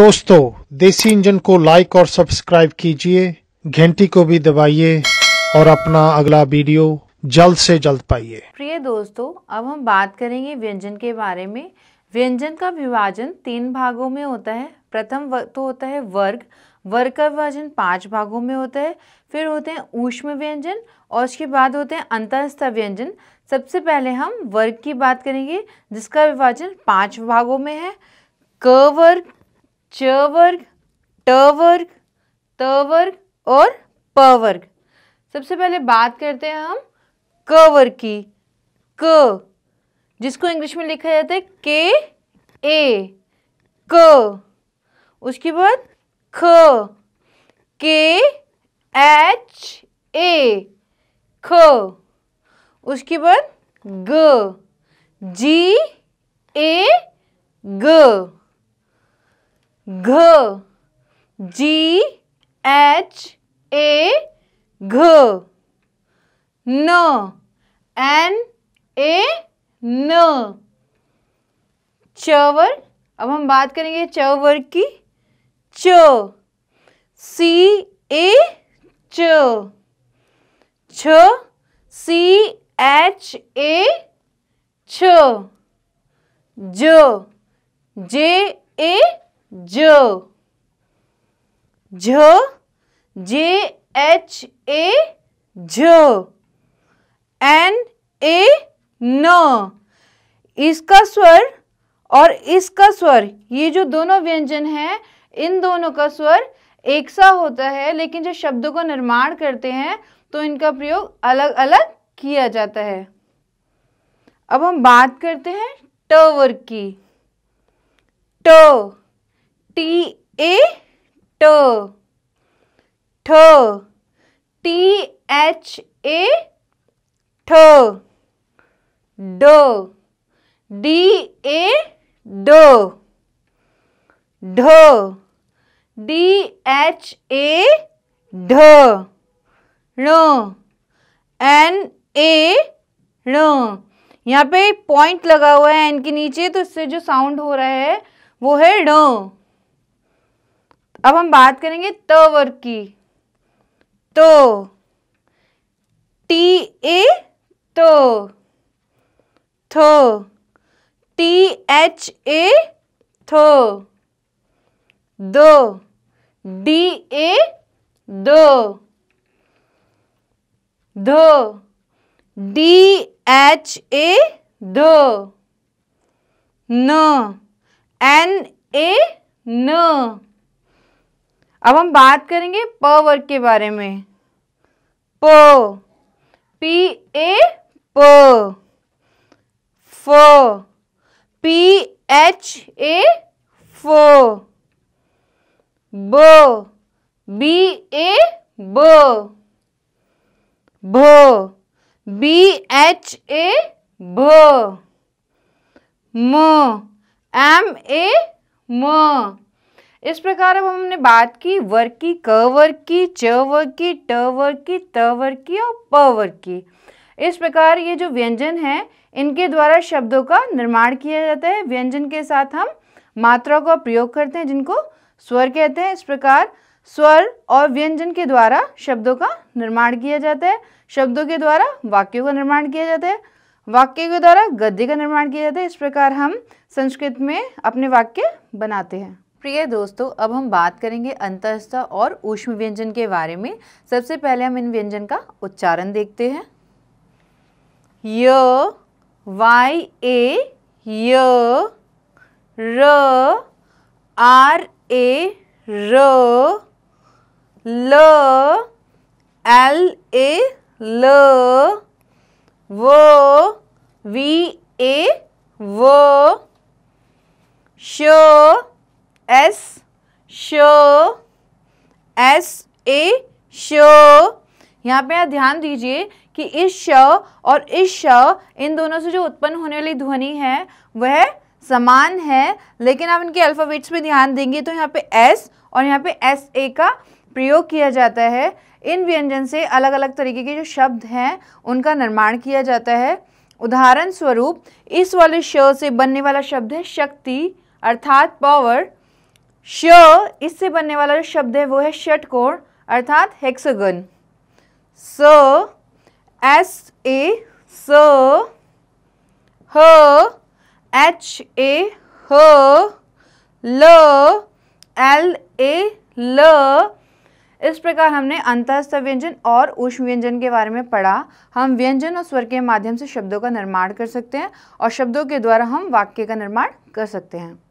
दोस्तों देसी इंजन को लाइक और सब्सक्राइब कीजिए घंटी को भी दबाइए और अपना अगला वीडियो जल्द से जल्द पाइए प्रिय दोस्तों अब हम बात करेंगे व्यंजन के बारे में व्यंजन का विभाजन तीन भागों में होता है प्रथम तो होता है वर्ग वर्ग का विभाजन पांच भागों में होता है फिर होते हैं ऊष्म व्यंजन और उसके बाद होते हैं अंतस्थ व्यंजन सबसे पहले हम वर्ग की बात करेंगे जिसका विभाजन पांच भागों में है क वर्ग च वर्ग ट वर्ग त वर्ग और प वर्ग सबसे पहले बात करते हैं हम क वर्ग की क जिसको इंग्लिश में लिखा जाता है के ए क उसके बाद ख के एच ए ख उसके बाद ग जी ए ग घ जी एच ए घ न एन ए न चवर अब हम बात करेंगे चवर की च सी ए च छ सी एच ए छ ज जे ए ज झ जे एच ए झ एन ए न इसका स्वर और इसका स्वर ये जो दोनों व्यंजन हैं इन दोनों का स्वर एक सा होता है लेकिन जब शब्दों को निर्माण करते हैं तो इनका प्रयोग अलग अलग किया जाता है अब हम बात करते हैं ट वर्ग की ट टी ए ट ठ टी एच ए ठ ड डी ए ड ढ डी एच ए ढ ण एन ए ण यहाँ पे पॉइंट लगा हुआ है एन के नीचे तो इससे जो साउंड हो रहा है वो है ण अब हम बात करेंगे त वर्ग की तो टी ए तो थो टी एच ए थो दो डी ए दो धो डी एच ए दो न एन ए न अब हम बात करेंगे प वर्ग के बारे में प पी ए प फ पी एच ए फ ब बी ए ब भ बी एच ए भ म एम ए म इस प्रकार अब हमने बात की वर्ग की क वर्ग की च वर्ग की ट वर्ग की त वर्ग की और प वर्ग की इस प्रकार ये जो व्यंजन है इनके द्वारा शब्दों का निर्माण किया जाता है व्यंजन के साथ हम मात्रा का प्रयोग करते हैं जिनको स्वर कहते हैं इस प्रकार स्वर और व्यंजन के द्वारा शब्दों का निर्माण किया जाता है शब्दों के द्वारा वाक्यों का निर्माण किया जाता है वाक्य के द्वारा गद्य का निर्माण किया जाता है इस प्रकार हम संस्कृत में अपने वाक्य बनाते हैं प्रिय दोस्तों अब हम बात करेंगे अंतस्थ और ऊष्म व्यंजन के बारे में सबसे पहले हम इन व्यंजन का उच्चारण देखते हैं य वाई ए य र आर ए र ल एल ए ल व वी ए व श एस शो एस ए शो यहाँ पे ध्यान दीजिए कि इस श और इस श इन दोनों से जो उत्पन्न होने वाली ध्वनि है वह समान है लेकिन आप इनके अल्फ़ाबेट्स पे ध्यान देंगे तो यहाँ पे एस और यहाँ पे एस ए का प्रयोग किया जाता है इन व्यंजन से अलग अलग तरीके के जो शब्द हैं उनका निर्माण किया जाता है उदाहरण स्वरूप इस वाले श से बनने वाला शब्द है शक्ति अर्थात पावर श इससे बनने वाला जो शब्द है वो है षटकोण अर्थात हेक्सागन स एस ए स ह एच ए ह ल एल ए ल इस प्रकार हमने अंतस्थ व्यंजन और उष्म व्यंजन के बारे में पढ़ा हम व्यंजन और स्वर के माध्यम से शब्दों का निर्माण कर सकते हैं और शब्दों के द्वारा हम वाक्य का निर्माण कर सकते हैं